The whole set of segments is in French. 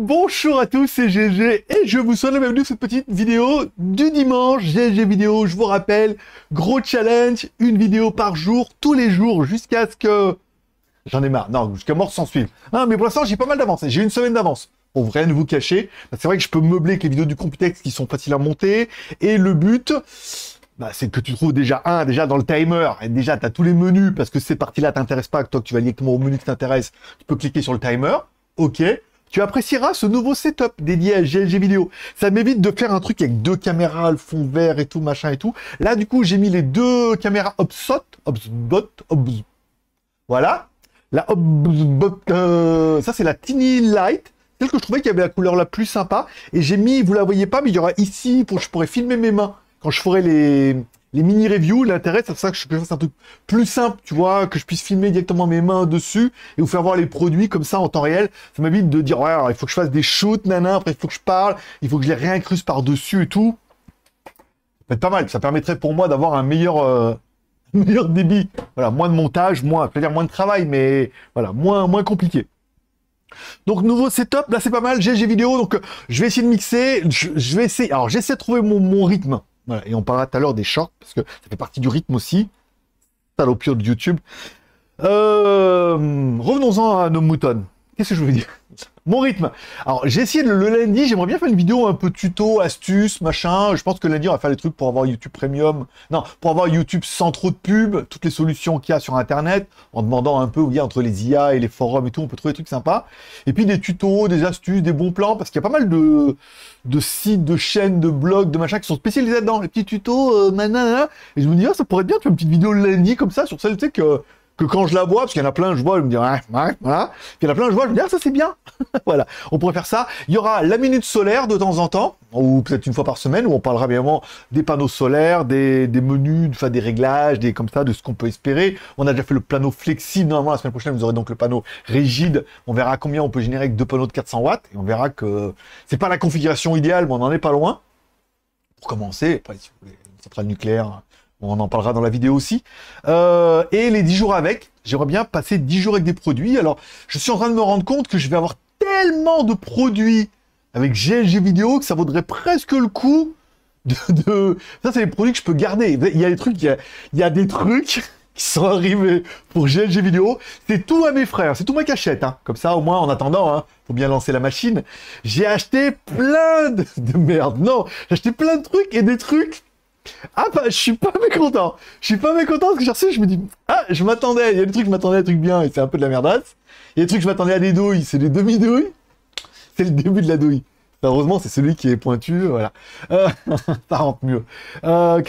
Bonjour à tous, c'est GG et je vous souhaite la bienvenue sur cette petite vidéo du dimanche. GG vidéo, je vous rappelle, gros challenge, une vidéo par jour, tous les jours, jusqu'à ce que... J'en ai marre, non, jusqu'à mort sans suivre. Ah, mais pour l'instant, j'ai pas mal d'avance, j'ai une semaine d'avance. Pour rien ne vous cacher, c'est vrai que je peux meubler avec les vidéos du Computex qui sont faciles à monter. Et le but, bah, c'est que tu trouves déjà un, déjà dans le timer, et déjà tu as tous les menus, parce que ces parties-là t'intéressent pas, toi tu vas directement au menu qui t'intéresse, tu peux cliquer sur le timer, ok, tu apprécieras ce nouveau setup dédié à GLG vidéo. Ça m'évite de faire un truc avec deux caméras, le fond vert et tout, machin et tout. Là, du coup, j'ai mis les deux caméras Obsot, Obsbot, Obs... Voilà. La Obsbot, euh, ça c'est la Tiny Light, celle que je trouvais qui avait la couleur la plus sympa. Et j'ai mis, vous la voyez pas, mais il y aura ici, pour, je pourrais filmer mes mains quand je ferai les, mini-reviews, l'intérêt, c'est ça que je peux faire un truc plus simple, tu vois, que je puisse filmer directement mes mains dessus et vous faire voir les produits comme ça en temps réel. Ça m'évite de dire, ouais, il faut que je fasse des shoots, nanan, après il faut que je parle, il faut que je les réincruse par-dessus et tout. Ça être pas mal, ça permettrait pour moi d'avoir un meilleur, euh, meilleur débit. Voilà, moins de montage, moins, c'est-à-dire moins de travail, mais voilà, moins, moins compliqué. Donc nouveau setup, là c'est pas mal, GG vidéo, donc euh, je vais essayer de mixer, je, je vais essayer, alors j'essaie de trouver mon rythme. Et on parlera tout à l'heure des shorts, parce que ça fait partie du rythme aussi. Salopio de YouTube. Euh, revenons-en à nos moutons. Qu'est-ce que je veux dire mon rythme. Alors, j'ai essayé le lundi, j'aimerais bien faire une vidéo un peu tuto, astuces machin. Je pense que lundi, on va faire les trucs pour avoir YouTube Premium. Non, pour avoir YouTube sans trop de pubs, toutes les solutions qu'il y a sur Internet, en demandant un peu, vous voyez, entre les IA et les forums et tout, on peut trouver des trucs sympas. Et puis des tutos, des astuces, des bons plans, parce qu'il y a pas mal de, sites, de chaînes, de blogs, de machin qui sont spécialisés dans Les petits tutos, euh, Et je me dis, oh, ça pourrait être bien, tu une petite vidéo lundi comme ça, sur celle, tu que que quand je la vois, parce qu'il y en a plein, je vois, je me dis, ouais, ouais, voilà. il y en a plein, je vois, je me dis, ah, ça c'est bien. voilà. On pourrait faire ça. Il y aura la minute solaire de temps en temps, ou peut-être une fois par semaine, où on parlera bien évidemment des panneaux solaires, des, menus, enfin, des réglages, des comme ça, de ce qu'on peut espérer. On a déjà fait le panneau flexible. Normalement, la semaine prochaine, vous aurez donc le panneau rigide. On verra combien on peut générer avec deux panneaux de 400 watts. Et on verra que c'est pas la configuration idéale, mais on n'en est pas loin. Pour commencer, après, si vous voulez, centrale nucléaire, on en parlera dans la vidéo aussi. Euh, et les 10 jours avec, j'aimerais bien passer 10 jours avec des produits. Alors, je suis en train de me rendre compte que je vais avoir tellement de produits avec GLG vidéo que ça vaudrait presque le coup de... Ça, c'est les produits que je peux garder. Il y a des trucs, il y a, des trucs qui sont arrivés pour GLG vidéo. C'est tout à mes frères, c'est tout ma cachette. Hein. Comme ça, au moins, en attendant, hein, faut bien lancer la machine. J'ai acheté plein de, de merde. Non, j'ai acheté plein de trucs et des trucs ah, bah, je suis pas mécontent. Je suis pas mécontent parce que j'ai reçu, je me dis, ah, je m'attendais. Il y a des trucs, je m'attendais à des trucs bien et c'est un peu de la merdasse. Il y a des trucs, je m'attendais à des douilles, c'est des demi-douilles. C'est le début de la douille. heureusement, c'est celui qui est pointu, voilà. Euh, ça rentre mieux. Euh,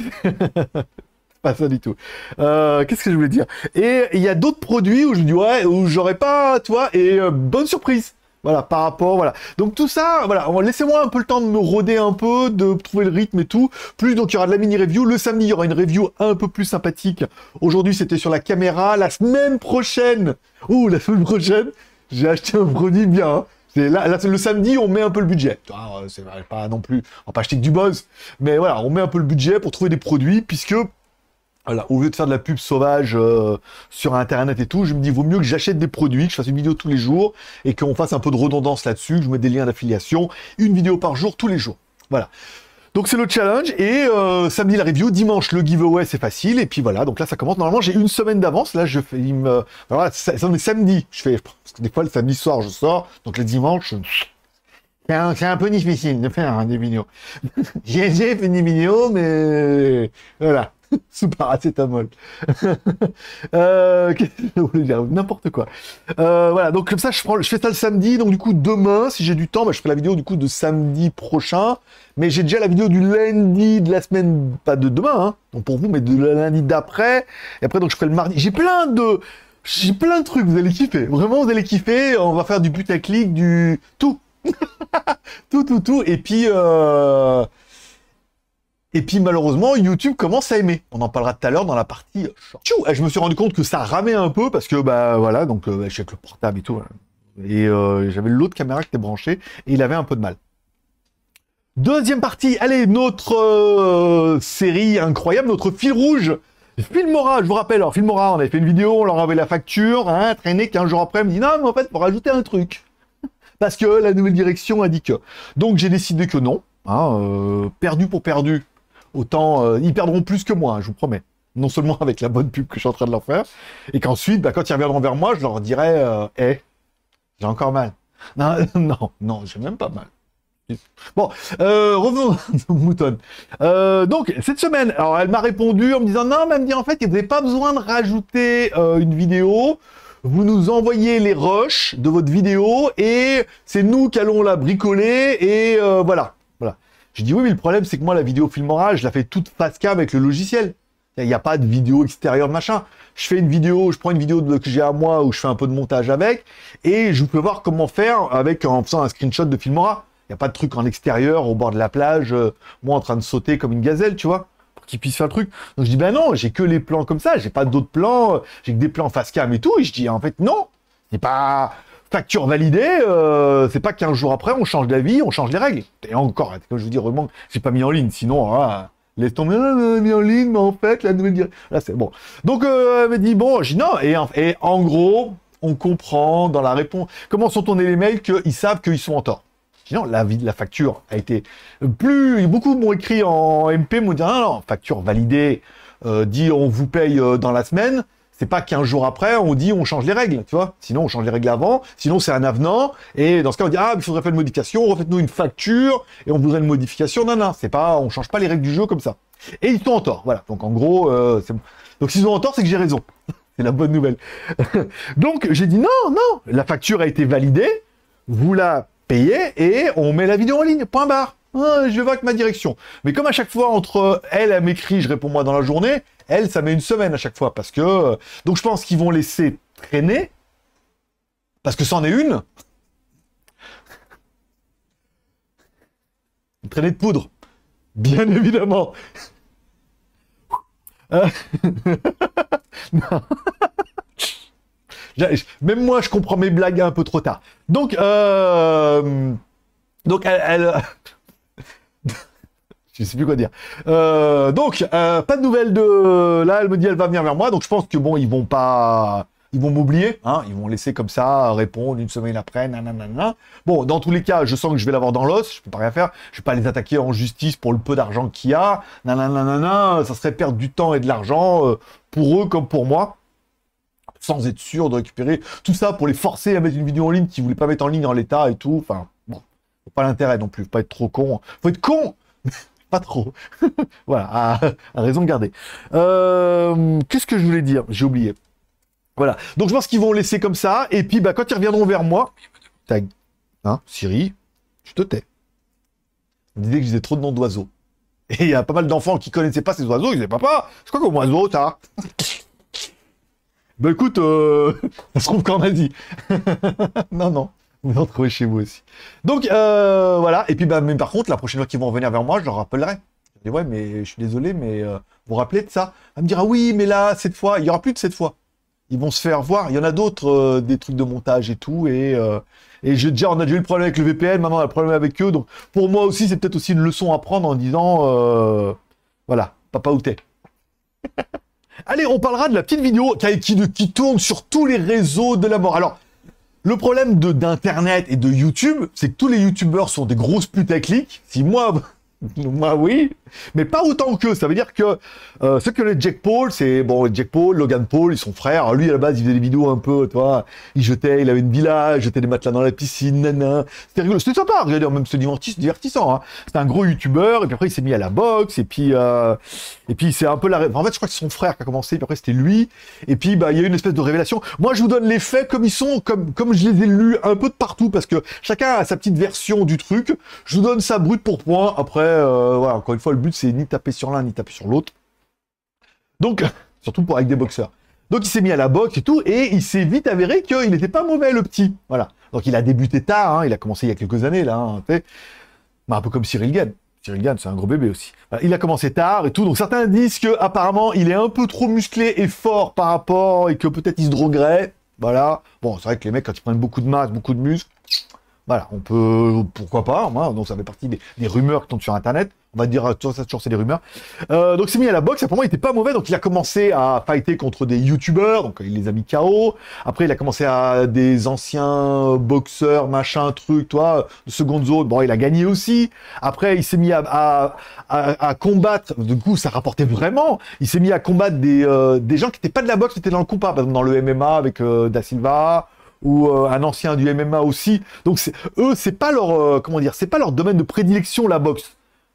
pas ça du tout. Euh, qu'est-ce que je voulais dire Et il y a d'autres produits où je dis ouais, où j'aurais pas, toi, et bonne surprise. Voilà, par rapport, voilà. Donc tout ça, voilà, laissez-moi un peu le temps de me rôder un peu, de trouver le rythme et tout. Plus, donc il y aura de la mini-review. Le samedi, il y aura une review un peu plus sympathique. Aujourd'hui, c'était sur la caméra. La semaine prochaine, ouh, la semaine prochaine, j'ai acheté un produit bien. Hein. C'est Là, le samedi, on met un peu le budget. Ah, c'est pas non plus, on va pas acheter du buzz. Mais voilà, on met un peu le budget pour trouver des produits, puisque voilà, au lieu de faire de la pub sauvage euh, sur Internet et tout, je me dis, vaut mieux que j'achète des produits, que je fasse une vidéo tous les jours et qu'on fasse un peu de redondance là-dessus, que je mette des liens d'affiliation, une vidéo par jour, tous les jours. Voilà. Donc c'est le challenge et euh, samedi la review, dimanche le giveaway c'est facile et puis voilà donc là ça commence normalement j'ai une semaine d'avance là je fais il me voilà ça, samedi je fais des fois le samedi soir je sors donc le dimanche c'est un, peu difficile de faire hein, des vidéos j'ai fait des vidéos mais voilà sous paracétamol. euh, N'importe quoi. Euh, voilà, donc comme ça, je, prends, je fais ça le samedi. Donc du coup, demain, si j'ai du temps, bah, je ferai la vidéo du coup de samedi prochain. Mais j'ai déjà la vidéo du lundi de la semaine, pas de demain, hein, donc pour vous, mais de lundi d'après. Et après, donc je ferai le mardi. J'ai plein de... J'ai plein de trucs, vous allez kiffer. Vraiment, vous allez kiffer. On va faire du putaclic, du... Tout. tout, tout, tout. Et puis... Euh, et puis malheureusement, YouTube commence à aimer. On en parlera tout à l'heure dans la partie je me suis rendu compte que ça ramait un peu parce que bah voilà, donc euh, bah, je avec le portable et tout. Hein. Et euh, j'avais l'autre caméra qui était branchée et il avait un peu de mal. Deuxième partie, allez, notre euh, série incroyable, notre fil rouge. Filmora, je vous rappelle, alors Filmora, on avait fait une vidéo, on leur avait la facture, hein, traîné qu'un jour après, elle me dit non, mais en fait, pour ajouter un truc. Parce que la nouvelle direction a dit que. Donc j'ai décidé que non. Hein, perdu pour perdu, autant euh, ils perdront plus que moi, hein, je vous promets. Non seulement avec la bonne pub que je suis en train de leur faire, et qu'ensuite, bah, quand ils reviendront vers moi, je leur dirai Eh, j'ai encore mal. Non, non, non, j'ai même pas mal. Bon, euh, revenons à Mouton. Euh, donc, cette semaine, alors elle m'a répondu en me disant Non, mais elle me dit en fait, vous n'avez pas besoin de rajouter une vidéo. Vous nous envoyez les rushs de votre vidéo et c'est nous qui allons la bricoler et voilà. Je dis oui, mais le problème, c'est que moi, la vidéo filmora, je la fais toute face cam avec le logiciel. Il n'y a pas de vidéo extérieure machin. Je fais une vidéo, je prends une vidéo que j'ai à moi où je fais un peu de montage avec et je peux voir comment faire avec en faisant un screenshot de Filmora. Il n'y a pas de truc en extérieur, au bord de la plage, euh, moi en train de sauter comme une gazelle, tu vois, pour qu'il puisse faire le truc. Donc je dis ben non, j'ai que les plans comme ça, j'ai pas d'autres plans, euh, j'ai que des plans face cam et tout. Et je dis en fait non, c'est pas facture validée, euh, c'est pas qu'un jour après, on change d'avis, on change les règles. Et encore, hein, comme je vous dis, heureusement, j'ai pas mis en ligne, sinon, hein, laisse tomber, mis en ligne, mais en fait, la nouvelle dire, Là, c'est bon. Donc, euh, elle m'a dit, bon, j'ai non, et, en gros, on comprend dans la réponse, comment sont tournés les mails, qu'ils savent qu'ils sont en tort. Sinon, la de la facture a été plus. Beaucoup m'ont écrit en MP, m'ont dit, non, non, facture validée, euh, dit, on vous paye dans la semaine. C'est pas qu'un jour après, on dit on change les règles, tu vois. Sinon, on change les règles avant, sinon c'est un avenant, et dans ce cas, on dit ah, il faudrait faire une modification, refaites-nous une facture, et on voudrait une modification. Non, non, c'est pas, on change pas les règles du jeu comme ça. Et ils sont en tort, voilà. Donc en gros, euh, donc s'ils sont en tort, c'est que j'ai raison. c'est la bonne nouvelle. Donc j'ai dit non, non, la facture a été validée, vous la payez, et on met la vidéo en ligne, point barre. Ah, je vais avec ma direction. Mais comme à chaque fois, entre elle, elle m'écrit, je réponds moi dans la journée, elle, ça met une semaine à chaque fois parce que. Euh, donc je pense qu'ils vont laisser traîner parce que c'en est une. traîner traînée de poudre, bien évidemment. Euh. Même moi, je comprends mes blagues un peu trop tard. Donc, euh... donc, elle... Je sais plus quoi dire. Euh, donc, euh, pas de nouvelles de. Là, elle me dit elle va venir vers moi. Donc, je pense que bon, ils vont pas. Ils vont m'oublier. Hein ils vont laisser comme ça répondre une semaine après. Nanana. Bon, dans tous les cas, je sens que je vais l'avoir dans l'os. Je peux pas rien faire. Je vais pas les attaquer en justice pour le peu d'argent qu'il y a. Nanana. Ça serait perdre du temps et de l'argent euh, pour eux comme pour moi sans être sûr de récupérer tout ça pour les forcer à mettre une vidéo en ligne qu'ils voulaient pas mettre en ligne en l'état et tout. Enfin, bon, pas l'intérêt non plus, pas être trop con. Faut être con, pas trop. voilà, à, raison de garder. Euh, qu'est-ce que je voulais dire J'ai oublié. Voilà. Donc je pense qu'ils vont laisser comme ça. Et puis bah, quand ils reviendront vers moi. Tag. Hein, Siri, tu te tais. On que j'ai trop de noms d'oiseaux. Et il y a pas mal d'enfants qui connaissaient pas ces oiseaux. Ils disaient Papa, crois qu'au moins oiseau ça Bah écoute, euh, on se trouve qu'en dit. non, non. Vous en trouvez chez vous aussi. Donc, euh, voilà. Et puis, bah, mais par contre, la prochaine fois qu'ils vont revenir vers moi, je leur rappellerai. Je dis, ouais, mais je suis désolé, mais euh, vous vous rappelez de ça Elle me dira, ah, oui, mais là, cette fois, il n'y aura plus de cette fois. Ils vont se faire voir. Il y en a d'autres, euh, des trucs de montage et tout. Et, et je, déjà, on a déjà eu le problème avec le VPN, maintenant, on a le problème avec eux. Donc, pour moi aussi, c'est peut-être aussi une leçon à prendre en disant, voilà, papa où t'es Allez, on parlera de la petite vidéo qui, qui tourne sur tous les réseaux de la mort. Alors, le problème d'Internet et de YouTube, c'est que tous les YouTubeurs sont des grosses clics. Si moi, bah oui, mais pas autant que. Ça veut dire que euh, ce que le Jack Paul, c'est bon, Jack Paul, Logan Paul, ils sont frères. Hein. lui, à la base, il faisait des vidéos un peu, vois Il jetait, il avait une villa, il jetait des matelas dans la piscine, nanan. C'était rigolo, c'était sympa. Regardez, même se divertissant. Hein. C'était un gros youtubeur, et puis après, il s'est mis à la boxe, et puis, euh, et puis, c'est un peu la. en fait, je crois que c'est son frère qui a commencé, et puis après, c'était lui. Et puis, bah, il y a eu une espèce de révélation. Moi, je vous donne les faits comme ils sont, comme, comme je les ai lus un peu de partout, parce que chacun a sa petite version du truc. Je vous donne ça brut pour point. Après, euh, encore une fois, le but, c'est ni taper sur l'un, ni taper sur l'autre. Donc, surtout pour avec des boxeurs. Donc, il s'est mis à la boxe et tout, et il s'est vite avéré qu'il n'était pas mauvais, le petit. Voilà. Donc, il a débuté tard, hein, il a commencé il y a quelques années, là. Hein, un peu comme Cyril Gann. Cyril Gann, c'est un gros bébé aussi. il a commencé tard et tout, donc certains disent que apparemment il est un peu trop musclé et fort par rapport et que peut-être il se droguerait. Voilà. Bon, c'est vrai que les mecs, quand ils prennent beaucoup de masse, beaucoup de muscles, voilà, on peut, pourquoi pas, donc ça fait partie des, rumeurs qui tombent sur Internet. On va dire, ça toujours c'est des rumeurs. Euh, donc s'est mis à la boxe, apparemment il était pas mauvais, donc il a commencé à fighter contre des youtubeurs, donc il les a mis KO. Après il a commencé à des anciens boxeurs, machin, truc, toi, de seconde zone, bon il a gagné aussi. Après il s'est mis à, combattre, du coup ça rapportait vraiment, il s'est mis à combattre des, euh, des gens qui n'étaient pas de la boxe, qui étaient dans le combat, par exemple dans le MMA avec euh, Da Silva, ou euh, un ancien du MMA aussi. Donc eux, c'est pas leur euh, comment dire, c'est pas leur domaine de prédilection la boxe.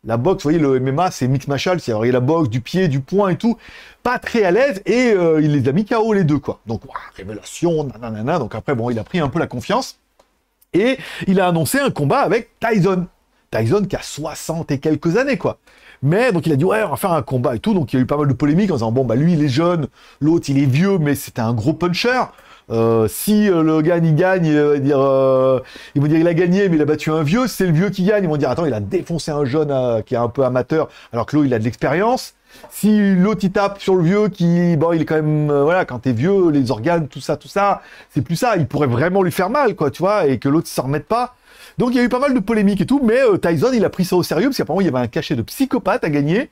La boxe, vous voyez, le MMA, c'est Mick machal, c'est la boxe, du pied, du poing et tout. Pas très à l'aise et euh, il les a mis KO les deux, quoi. Donc, révélation, nanana. Donc après, bon, il a pris un peu la confiance et il a annoncé un combat avec Tyson. Tyson qui a 60 et quelques années, quoi. Mais donc il a dit ouais on va faire un combat et tout, donc il y a eu pas mal de polémiques en disant bon bah lui il est jeune, l'autre il est vieux, mais c'était un gros puncher. Euh, si euh, le gars il gagne, dire, euh, ils vont dire il a gagné, mais il a battu un vieux, c'est le vieux qui gagne. Ils vont dire attends, il a défoncé un jeune qui est un peu amateur, alors que l'autre il a de l'expérience. Si l'autre il tape sur le vieux qui, bon, il est quand même, voilà, quand t'es vieux, les organes, tout ça, tout ça, c'est plus ça. Il pourrait vraiment lui faire mal, quoi, tu vois, et que l'autre s'en remette pas. Donc il y a eu pas mal de polémiques et tout, mais Tyson il a pris ça au sérieux parce qu'apparemment il y avait un cachet de psychopathe à gagner,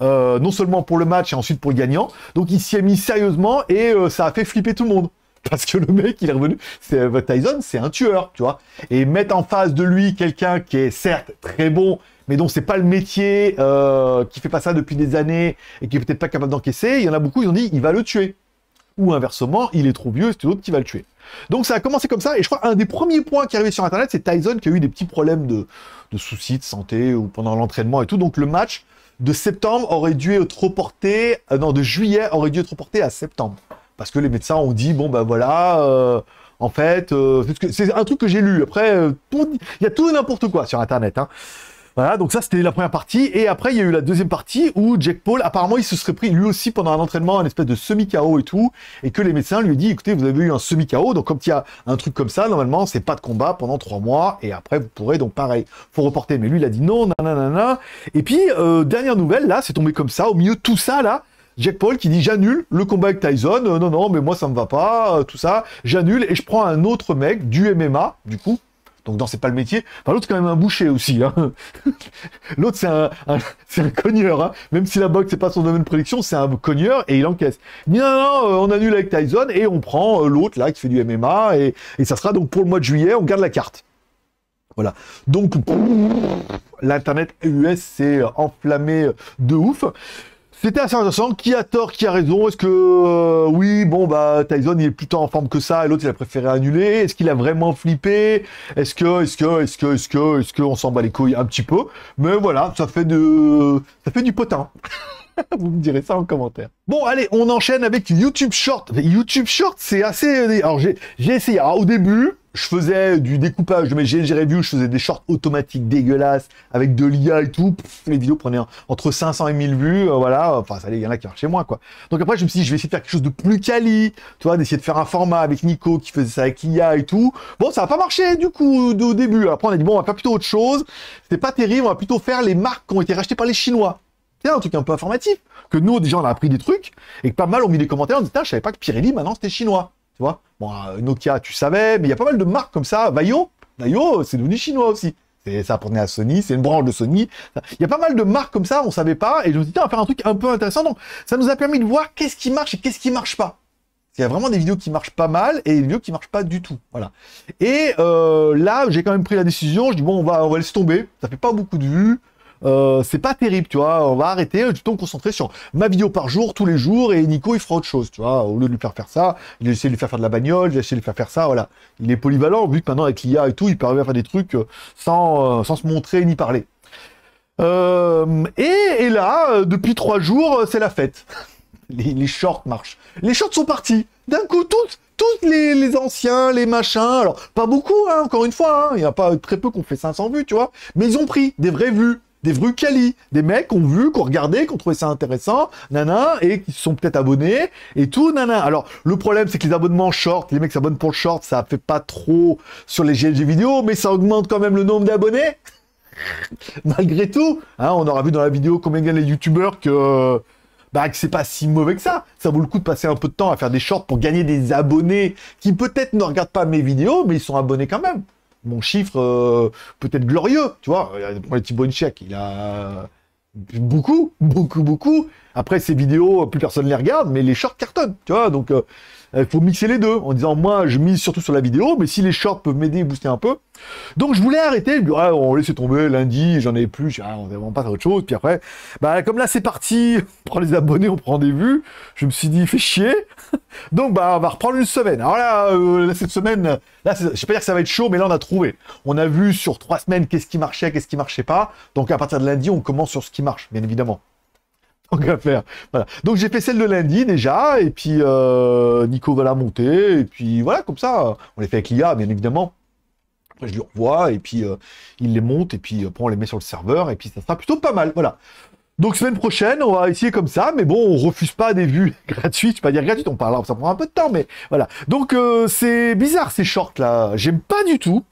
non seulement pour le match et ensuite pour le gagnant. Donc il s'y est mis sérieusement et ça a fait flipper tout le monde. Parce que le mec, il est revenu. C'est, euh, Tyson, c'est un tueur, tu vois. Et mettre en face de lui quelqu'un qui est certes très bon, mais dont c'est pas le métier, euh, qui fait pas ça depuis des années et qui est peut-être pas capable d'encaisser, il y en a beaucoup, ils ont dit, il va le tuer. Ou inversement, il est trop vieux, c'est l'autre qui va le tuer. Donc ça a commencé comme ça, et je crois un des premiers points qui est arrivé sur Internet, c'est Tyson qui a eu des petits problèmes de, soucis de santé ou pendant l'entraînement et tout. Donc le match de septembre aurait dû être reporté, euh, non, de juillet aurait dû être reporté à septembre. Parce que les médecins ont dit, bon ben voilà, euh, en fait, euh, c'est un truc que j'ai lu. Après, euh, il y a tout et n'importe quoi sur Internet. Hein. Voilà, donc ça c'était la première partie. Et après, il y a eu la deuxième partie où Jack Paul, apparemment, il se serait pris lui aussi pendant un entraînement, un espèce de semi chaos et tout. Et que les médecins lui ont dit, écoutez, vous avez eu un semi chaos Donc, comme il y a un truc comme ça, normalement, c'est pas de combat pendant trois mois. Et après, vous pourrez, donc pareil, faut reporter. Mais lui, il a dit non, nanana. Et puis, dernière nouvelle, là, c'est tombé comme ça, au milieu de tout ça, là. Jack Paul qui dit j'annule le combat avec Tyson, euh, non, non, mais moi ça me va pas, euh, tout ça, j'annule et je prends un autre mec du MMA, du coup. Donc non, c'est pas le métier. l'autre c'est quand même un boucher aussi. Hein. l'autre c'est un, un cogneur. Hein. Même si la boxe c'est pas son domaine de prédiction, c'est un cogneur et il encaisse. non, non, euh, on annule avec Tyson et on prend l'autre là qui fait du MMA et, et ça sera donc pour le mois de juillet, on garde la carte. Voilà. Donc, l'internet US s'est enflammé de ouf. C'était assez intéressant. Qui a tort, qui a raison Est-ce que euh, oui, bon bah Tyson il est plutôt en forme que ça et l'autre il a préféré annuler Est-ce qu'il a vraiment flippé Est-ce que, est-ce que, est-ce que, est-ce que, est-ce qu'on s'en bat les couilles un petit peu Mais voilà, ça fait de, ça fait du potin. Vous me direz ça en commentaire. Bon, allez, on enchaîne avec YouTube Short. YouTube Short, c'est assez. Euh, alors j'ai, essayé. au début, je faisais du découpage de mes GLG reviews, je faisais des shorts automatiques dégueulasses avec de l'IA et tout. les vidéos prenaient entre 500 et 1000 vues, euh, voilà. Enfin, ça, il y en a qui marchent chez moi, quoi. Donc après, je me suis dit, je vais essayer de faire quelque chose de plus quali, tu vois, d'essayer de faire un format avec Nico qui faisait ça avec l'IA et tout. Bon, ça n'a pas marché du coup au début. Après, on a dit, bon, on va faire plutôt autre chose. C'était pas terrible, on va plutôt faire les marques qui ont été rachetées par les Chinois. C'est un truc un peu informatif. Que nous, déjà, on a appris des trucs et que pas mal ont mis des commentaires en disant, je savais pas que Pirelli, maintenant, c'était chinois. Tu vois Bon, euh, Nokia, tu savais, mais il y a pas mal de marques comme ça. Vaio, Vaio, c'est devenu chinois aussi. C'est ça appartenait à Sony, c'est une branche de Sony. Il y a pas mal de marques comme ça, on savait pas, et je me suis dit, on va faire un truc un peu intéressant. Donc, ça nous a permis de voir qu'est-ce qui marche et qu'est-ce qui marche pas. Il y a vraiment des vidéos qui marchent pas mal et des vidéos qui marchent pas du tout. Voilà. Et euh, là, j'ai quand même pris la décision, je dis, bon, on va, on va laisser tomber, ça fait pas beaucoup de vues, euh, c'est pas terrible, tu vois. On va arrêter, euh, du temps concentré concentrer sur ma vidéo par jour, tous les jours, et Nico, il fera autre chose, tu vois. Au lieu de lui faire faire ça, il essayé de lui faire faire de la bagnole, j'ai essayé de lui faire faire ça, voilà. Il est polyvalent, vu que maintenant, avec l'IA et tout, il parvient à faire des trucs euh, sans, sans se montrer ni parler. et, là, depuis trois jours, c'est la fête. Les, shorts marchent. Les shorts sont partis. D'un coup, tous, tous les, anciens, les machins. Alors, pas beaucoup, hein, encore une fois. Hein. Il n'y a pas très peu qu'on fait 500 vues, tu vois. Mais ils ont pris des vraies vues des Vrucali, des mecs ont vu, qu'on regardait, qu'on trouvé ça intéressant, nana, et qui sont peut-être abonnés, et tout, nana. Alors, le problème, c'est que les abonnements short, les mecs s'abonnent pour le short, ça fait pas trop sur les GLG vidéos, mais ça augmente quand même le nombre d'abonnés. Malgré tout, hein, on aura vu dans la vidéo combien gagnent les Youtubers ?» que bah, que c'est pas si mauvais que ça. Ça vaut le coup de passer un peu de temps à faire des shorts pour gagner des abonnés qui peut-être ne regardent pas mes vidéos, mais ils sont abonnés quand même mon chiffre euh, peut-être glorieux, tu vois. un petit Thibaut chèque. il a beaucoup, beaucoup, beaucoup. Après, ces vidéos, plus personne ne les regarde, mais les shorts cartonnent, tu vois. Donc, euh, il faut mixer les deux en disant, moi, je mise surtout sur la vidéo, mais si les shorts peuvent m'aider à booster un peu, donc je voulais arrêter, ah, on laissait tomber lundi, j'en ai plus, ah, on vraiment pas à autre chose. Puis après, bah comme là c'est parti, on prend les abonnés, on prend des vues. Je me suis dit, fait chier. Donc bah on va reprendre une semaine. Alors là, euh, cette semaine, là je vais pas dire que ça va être chaud, mais là on a trouvé. On a vu sur trois semaines qu'est-ce qui marchait, qu'est-ce qui marchait pas. Donc à partir de lundi, on commence sur ce qui marche, bien évidemment. Donc faire. Donc j'ai fait celle de lundi déjà, et puis euh, Nico va la monter, et puis voilà, comme ça, on les fait avec l'IA, bien évidemment je lui revois, et puis euh, il les monte, et puis euh, après on les met sur le serveur, et puis ça sera plutôt pas mal, voilà. Donc semaine prochaine, on va essayer comme ça, mais bon, on refuse pas des vues gratuites, je pas dire gratuites, on parlera, ça prend un peu de temps, mais voilà. Donc euh, c'est bizarre ces shorts là, j'aime pas du tout.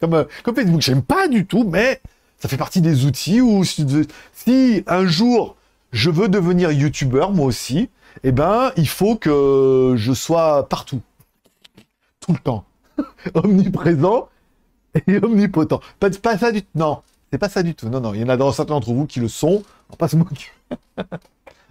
Comme, Facebook, j'aime pas du tout, mais ça fait partie des outils où si un jour je veux devenir youtubeur, moi aussi, eh ben il faut que je sois partout, tout le temps, omniprésent, et omnipotent. Pas, pas ça du tout. Non, c'est pas ça du tout. Non, non, il y en a dans certains d'entre vous qui le sont. On passe moi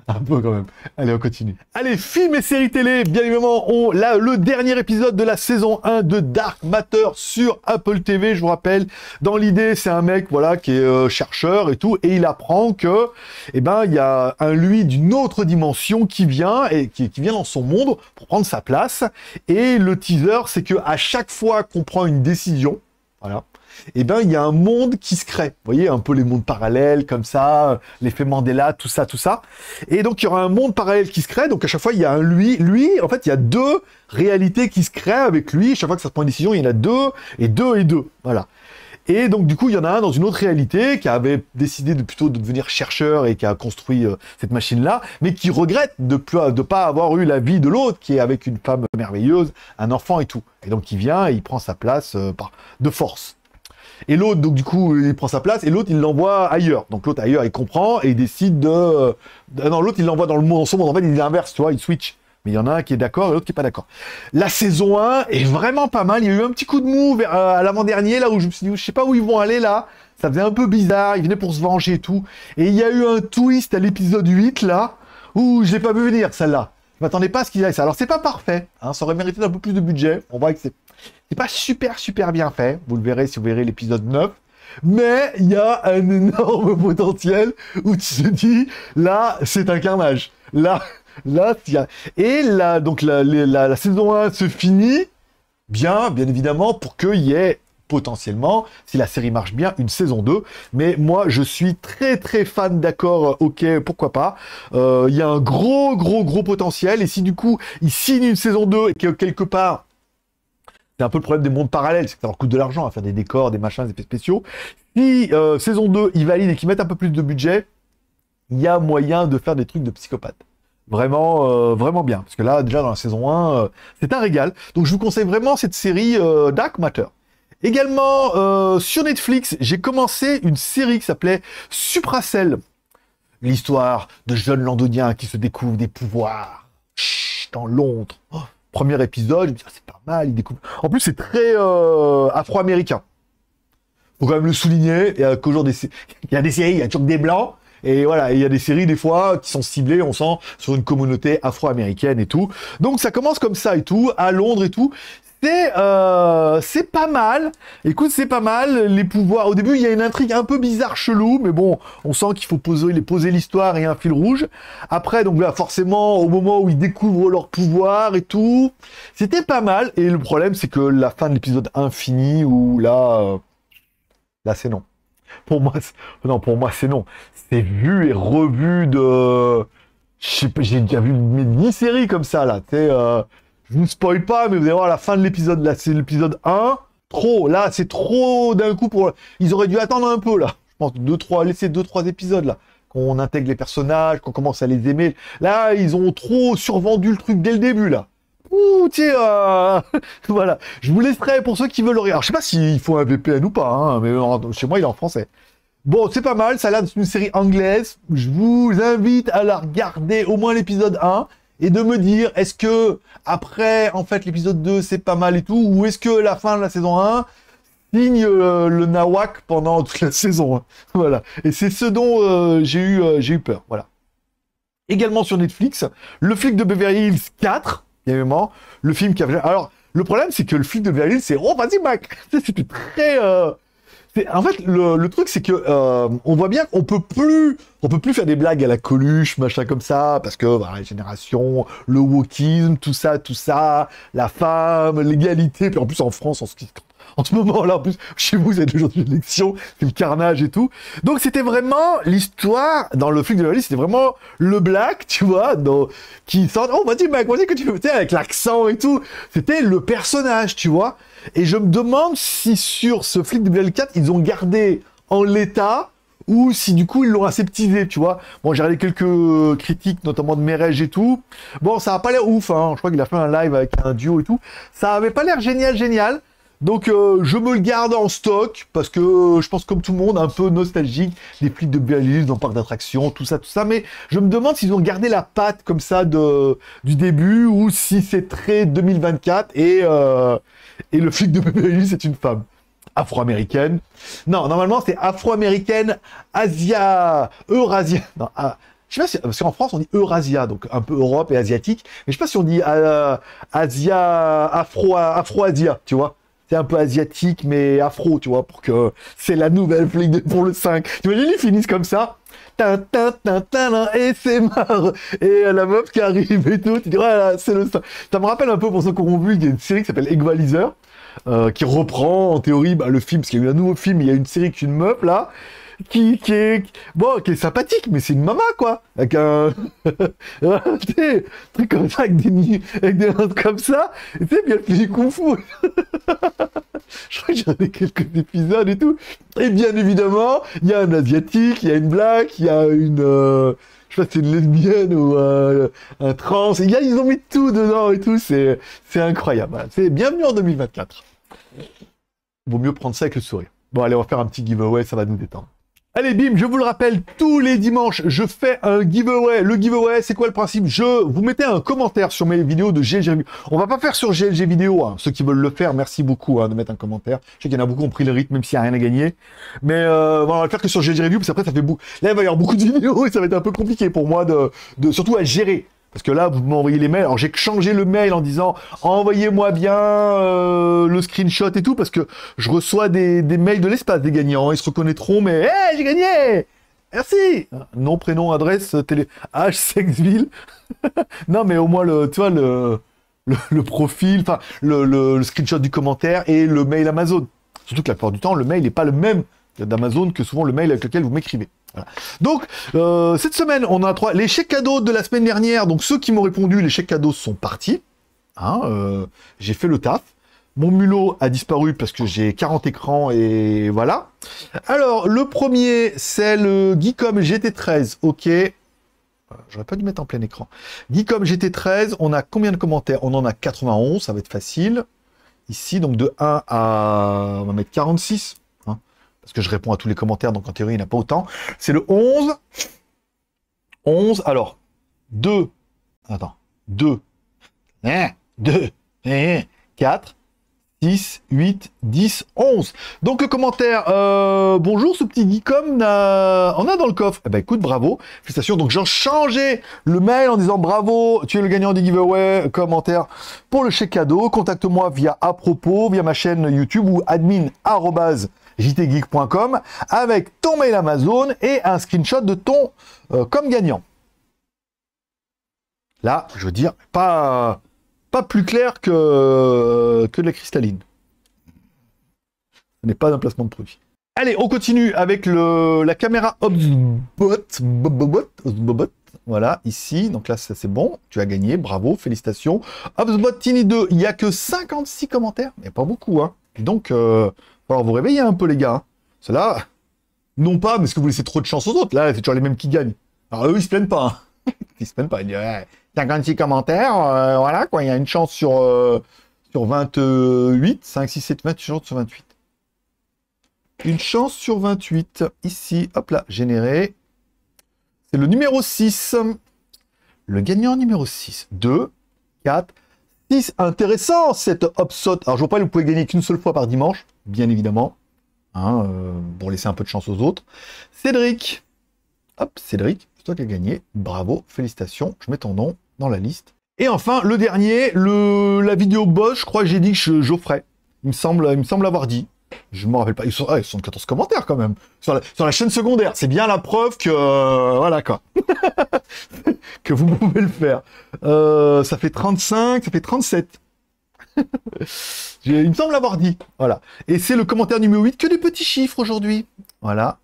Un peu quand même. Allez, on continue. Allez, films et séries télé, bien évidemment, on, là, le dernier épisode de la saison 1 de Dark Matter sur Apple TV, je vous rappelle. Dans l'idée, c'est un mec, voilà, qui est euh, chercheur et tout, et il apprend que, eh ben, il y a un lui d'une autre dimension qui vient, et qui, qui, vient dans son monde pour prendre sa place. Et le teaser, c'est que à chaque fois qu'on prend une décision, voilà. Et eh ben, il y a un monde qui se crée. Vous voyez, un peu les mondes parallèles, comme ça, l'effet Mandela, tout ça, tout ça. Et donc, il y aura un monde parallèle qui se crée. Donc, à chaque fois, il y a un lui. Lui, en fait, il y a deux réalités qui se créent avec lui. Chaque fois que ça se prend une décision, il y en a deux, et deux, et deux. Voilà. Et donc, du coup, il y en a un dans une autre réalité qui avait décidé de plutôt de devenir chercheur et qui a construit euh, cette machine-là, mais qui regrette de ne pas avoir eu la vie de l'autre, qui est avec une femme merveilleuse, un enfant et tout. Et donc, il vient et il prend sa place euh, par, de force. Et l'autre, donc du coup, il prend sa place et l'autre, il l'envoie ailleurs. Donc l'autre ailleurs, il comprend et il décide de. non, l'autre, il l'envoie dans le monde en son monde. En fait, il inverse, tu vois, il switch. Mais il y en a un qui est d'accord et l'autre qui est pas d'accord. La saison 1 est vraiment pas mal. Il y a eu un petit coup de mou euh, à l'avant-dernier, là où je me suis dit, je sais pas où ils vont aller là. Ça faisait un peu bizarre. Ils venaient pour se venger et tout. Et il y a eu un twist à l'épisode 8 là. Où je l'ai pas vu venir celle-là. Je m'attendais pas à ce qu'il y ça. Alors c'est pas parfait. Hein. ça aurait mérité un peu plus de budget. On voit que c'est pas super super bien fait. Vous le verrez si vous verrez l'épisode 9. Mais il y a un énorme potentiel où tu te dis, là, c'est un carnage. Là, Là, Et là, donc la, saison 1 se finit bien, bien évidemment, pour qu'il y ait potentiellement, si la série marche bien, une saison 2. Mais moi, je suis très très fan d'accord, euh, ok, pourquoi pas. Euh, il y a un gros gros gros potentiel. Et si du coup, ils signent une saison 2 et que quelque part... C'est un peu le problème des mondes parallèles, c'est que ça leur coûte de l'argent à faire des décors, des machins, des effets spéciaux. Si euh, saison 2, ils valident et qu'ils mettent un peu plus de budget, il y a moyen de faire des trucs de psychopathe. Vraiment, euh, vraiment bien. Parce que là, déjà dans la saison 1, euh, c'est un régal. Donc je vous conseille vraiment cette série euh, Dark Matter. Également, euh, sur Netflix, j'ai commencé une série qui s'appelait Supracelle. L'histoire de jeunes londoniens qui se découvrent des pouvoirs dans Londres. Oh, premier épisode, ah, c'est pas mal, Il découvrent. En plus, c'est très afro-américain. Faut quand même le souligner, il y a toujours il y a des séries, il y a toujours des blancs. Et voilà, il y a des séries des fois qui sont ciblées, on sent, sur une communauté afro-américaine et tout. Donc ça commence comme ça et tout, à Londres et tout. C'est euh, c'est pas mal. Écoute, c'est pas mal. Les pouvoirs. Au début, il y a une intrigue un peu bizarre, chelou, mais bon, on sent qu'il faut poser, poser l'histoire et un fil rouge. Après, donc là, forcément, au moment où ils découvrent leurs pouvoirs et tout, c'était pas mal. Et le problème, c'est que la fin de l'épisode infini, où là, euh, là, c'est non. Pour moi, pour moi, c'est non. C'est vu et revu de. J'ai déjà vu une mini-série comme ça, là. Euh, je ne spoil pas, mais vous allez voir la fin de l'épisode. Là, c'est l'épisode 1. Trop. Là, c'est trop d'un coup pour. Ils auraient dû attendre un peu, là. Je pense, deux, trois, laisser deux, trois épisodes, là. Qu'on intègre les personnages, qu'on commence à les aimer. Là, ils ont trop survendu le truc dès le début, là ouh, tiens, euh, voilà. Je vous laisserai pour ceux qui veulent le regarder. je sais pas s'il faut un VPN ou pas, hein, mais chez moi, il est en français. Bon, c'est pas mal, ça a une série anglaise. Je vous invite à la regarder au moins l'épisode 1 et de me dire est-ce que après en fait l'épisode 2 c'est pas mal et tout ou est-ce que la fin de la saison 1 signe euh, le nawak pendant toute la saison voilà et c'est ce dont euh, j'ai eu j'ai eu peur voilà également sur Netflix le flic de Beverly Hills 4 le film qui a... Alors, le problème, c'est que le film de Véaline c'est « Oh, vas-y, Mac !» très... Euh, en fait, le, truc, c'est que euh, on voit bien qu'on peut plus, on peut plus faire des blagues à la Coluche, machin comme ça, parce que voilà la génération, le wokisme, tout ça, tout ça, la femme, l'égalité, puis en plus en France, on se en ce moment-là, en plus, chez vous, c'est le jour de l'élection, c'est le carnage et tout. Donc, c'était vraiment l'histoire, dans le flic de la liste, c'était vraiment le black, tu vois, qui sort, oh, vas-y, mec, vas-y, que tu veux, avec l'accent et tout. C'était le personnage, tu vois. Et je me demande si sur ce flic de L 4, ils ont gardé en l'état, ou si du coup ils l'ont aseptisé, tu vois. Bon, j'ai regardé quelques critiques, notamment de Mérège et tout. Bon, ça n'a pas l'air ouf, hein. Je crois qu'il a fait un live avec un duo et tout. Ça n'avait pas l'air génial, génial. Donc euh, je me le garde en stock parce que je pense comme tout le monde un peu nostalgique les flics de Beverly dans le parc d'attractions, tout ça, tout ça. Mais je me demande s'ils ont gardé la patte comme ça de du début ou si c'est très 2024 et euh, et le flic de Beverly c'est une femme afro-américaine. Non, normalement c'est afro-américaine, Asia, Eurasia. Non, ah, je sais pas si, parce qu'en France on dit Eurasia, donc un peu Europe et asiatique, mais je sais pas si on dit euh, Asia, Afro, Afro-Asia, tu vois un peu asiatique mais afro, tu vois, pour que c'est la nouvelle flic pour le 5. vois, ils finissent comme ça et c'est marre Et euh, la meuf qui arrive et tout, tu dis, c'est le Ça me rappelle un peu, pour ceux qui ont vu, il y a une série qui s'appelle Equalizer, euh, qui reprend en théorie bah, le film, parce qu'il y a eu un nouveau film, il y a une série qui une meuf là, qui, qui est, bon, qui est sympathique, mais c'est une maman, quoi. Avec un, truc comme ça, avec des, avec des comme ça. Tu sais, bien le kung fu. Je crois que j'en ai quelques épisodes et tout. Et bien évidemment, il y a un asiatique, il y a une blague il y a une, euh, je sais pas, c'est une lesbienne ou euh, un trans. Et ils ont mis tout dedans et tout. C'est, incroyable. C'est bienvenue en 2024. Vaut mieux prendre ça avec le sourire. Bon, allez, on va faire un petit giveaway, ça va nous détendre. Allez, bim, je vous le rappelle, tous les dimanches, je fais un giveaway. Le giveaway, c'est quoi le principe Je vous mettez un commentaire sur mes vidéos de GLG. On va pas faire sur GLG vidéo, hein, ceux qui veulent le faire, merci beaucoup hein, de mettre un commentaire. Je sais qu'il y en a beaucoup qui ont pris le rythme, même s'il n'y a rien à gagner. Mais euh, on va le faire que sur GLG Review, parce après, ça fait beaucoup. Là, il va y avoir beaucoup de vidéos et ça va être un peu compliqué pour moi de, de surtout à gérer. Parce que là, vous m'envoyez les mails. Alors, j'ai changé le mail en disant envoyez-moi bien euh, le screenshot et tout, parce que je reçois des, mails de l'espace des gagnants. Ils se reconnaîtront, mais hé, j'ai gagné Merci Nom, prénom, adresse, télé. H, sexville ville. non, mais au moins, le, tu vois, le, profil, enfin, le, le, screenshot du commentaire et le mail Amazon. Surtout que la plupart du temps, le mail n'est pas le même d'Amazon que souvent le mail avec lequel vous m'écrivez. Donc euh, cette semaine, on a trois. Les chèques cadeaux de la semaine dernière. Donc ceux qui m'ont répondu, les chèques cadeaux sont partis. Hein, euh, j'ai fait le taf. Mon mulot a disparu parce que j'ai 40 écrans et voilà. Alors le premier, c'est le Geekom GT13. Ok. J'aurais pas dû mettre en plein écran. Geekom GT13, on a combien de commentaires On en a 91, ça va être facile. Ici, donc de 1 à... On va mettre 46 que je réponds à tous les commentaires, donc en théorie, il n'y pas autant. C'est le 11. 11, alors, 2, attends, 2, 2, 4, 6, 8, 10, 11. Donc le commentaire, euh, bonjour, ce petit Geekom, on a, dans le coffre. Eh ben écoute, bravo, félicitations. Donc j'ai changé le mail en disant bravo, tu es le gagnant du giveaway, commentaire pour le chèque cadeau. Contacte-moi via à propos, via ma chaîne YouTube ou admin avec ton mail Amazon et un screenshot de ton euh, comme gagnant. Là, je veux dire, pas pas plus clair que, euh, que de la cristalline. Ce n'est pas un placement de produit. Allez, on continue avec le, la caméra Obsbot. Voilà, ici. Donc là, c'est bon. Tu as gagné. Bravo. Félicitations. Obsbot tiny 2. Il n'y a que 56 commentaires. Mais pas beaucoup. Hein. Donc, euh, alors vous réveiller un peu, les gars. Hein. Cela, non pas parce que vous laissez trop de chance aux autres. Là, c'est toujours les mêmes qui gagnent. Alors eux, ils se plaignent pas. Hein. Ils se plaignent pas. Ils disent, 56 commentaires, euh, voilà, quoi, il y a une chance sur, euh, sur 28, 5, 6, 7, 20, sur 28. Une chance sur 28, ici, hop là, généré. C'est le numéro 6. Le gagnant numéro 6, 2, 4, 6. Intéressant, cette saute, Alors, je vois pas, vous pouvez gagner qu'une seule fois par dimanche, bien évidemment, hein, euh, pour laisser un peu de chance aux autres. Cédric, hop, Cédric, toi qui as gagné. Bravo, félicitations. Je mets ton nom dans la liste. Et enfin, le dernier, le, la vidéo Bosch, je crois que j'ai dit que je Il me semble, il me semble avoir dit. Je me rappelle pas. Ils sont, 14 ah, commentaires quand même. Sur la, chaîne secondaire. C'est bien la preuve que. Euh, voilà quoi. que vous pouvez le faire. Euh, ça fait 35, ça fait 37. il me semble avoir dit. Voilà. Et c'est le commentaire numéro 8. Que des petits chiffres aujourd'hui. Voilà.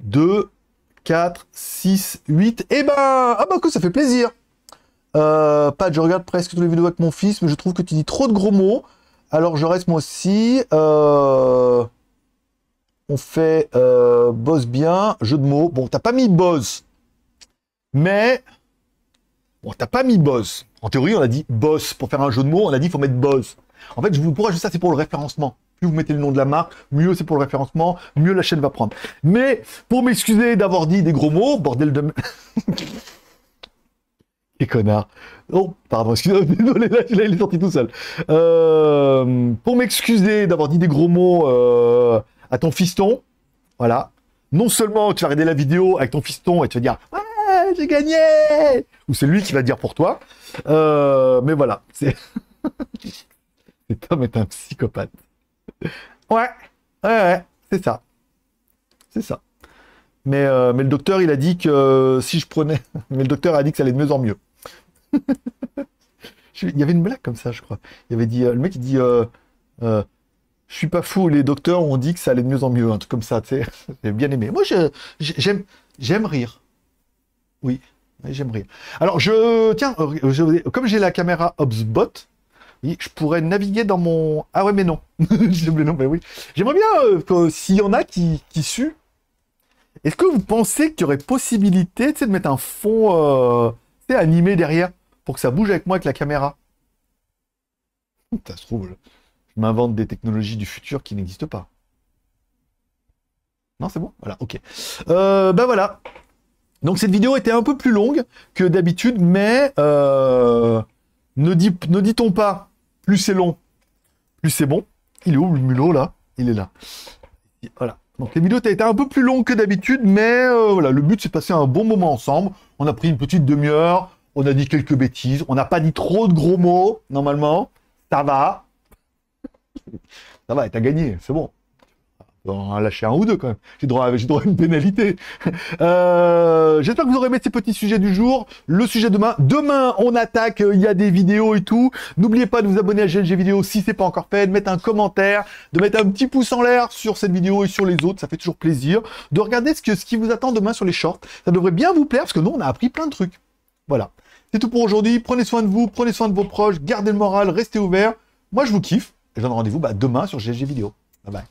2, 4, 6, 8. Eh ben, ah bah que ça fait plaisir. Euh, Pat, je regarde presque tous les vidéos avec mon fils, mais je trouve que tu dis trop de gros mots. Alors je reste moi aussi. Euh, on fait euh, boss bien, jeu de mots. Bon, t'as pas mis boss. Mais... Bon, t'as pas mis boss. En théorie, on a dit boss. Pour faire un jeu de mots, on a dit faut mettre boss. En fait, je vous pourrais juste ça, c'est pour le référencement. Plus vous mettez le nom de la marque, mieux c'est pour le référencement, mieux la chaîne va prendre. Mais pour m'excuser d'avoir dit des gros mots, bordel de. Et connard. Oh, pardon, excusez-moi, désolé, là, il est sorti tout seul. Euh, pour m'excuser d'avoir dit des gros mots euh, à ton fiston, voilà. Non seulement tu vas regarder la vidéo avec ton fiston et tu vas dire Ouais, j'ai gagné Ou c'est lui qui va dire pour toi. Euh, mais voilà, c'est. Tom est un psychopathe. Ouais, ouais, ouais, c'est ça. C'est ça. Mais, euh, mais le docteur, il a dit que euh, si je prenais. mais le docteur a dit que ça allait de mieux en mieux. il y avait une blague comme ça, je crois. Il avait dit. Euh, le mec, il dit je suis pas fou, les docteurs ont dit que ça allait de mieux en mieux, un truc comme ça, tu sais. bien aimé. Moi, j'aime, rire. Oui, j'aime rire. Alors, je, tiens, comme j'ai la caméra Obsbot, je pourrais naviguer dans mon... Ah ouais, mais non. non, mais oui. J'aimerais bien euh, que s'il y en a qui, qui suent, est-ce que vous pensez qu'il y aurait possibilité de mettre un fond euh, animé derrière pour que ça bouge avec moi avec la caméra Ça se trouve, je m'invente des technologies du futur qui n'existent pas. Non, c'est bon Voilà, ok. Euh, ben voilà. Donc cette vidéo était un peu plus longue que d'habitude, mais euh, ne, dit, ne dit-on pas plus c'est long, plus c'est bon. Il est où le mulot là Il est là. Voilà. Donc les vidéos as été un peu plus long que d'habitude, mais euh, voilà, le but c'est de passer un bon moment ensemble. On a pris une petite demi-heure, on a dit quelques bêtises, on n'a pas dit trop de gros mots, normalement. Ça va. Ça va, t'as gagné, c'est bon en lâcher un ou deux quand même. J'ai droit, à, droit une pénalité. Euh, j'espère que vous aurez aimé ces petits sujets du jour. Le sujet demain. Demain, on attaque. Euh, il y a des vidéos et tout. N'oubliez pas de vous abonner à GLG Vidéo si c'est pas encore fait, de mettre un commentaire, de mettre un petit pouce en l'air sur cette vidéo et sur les autres. Ça fait toujours plaisir. De regarder ce, que, ce qui vous attend demain sur les shorts. Ça devrait bien vous plaire parce que nous, on a appris plein de trucs. Voilà. C'est tout pour aujourd'hui. Prenez soin de vous, prenez soin de vos proches, gardez le moral, restez ouverts. Moi, je vous kiffe. Et je donne rendez-vous bah, demain sur GLG Vidéo. Bye bye.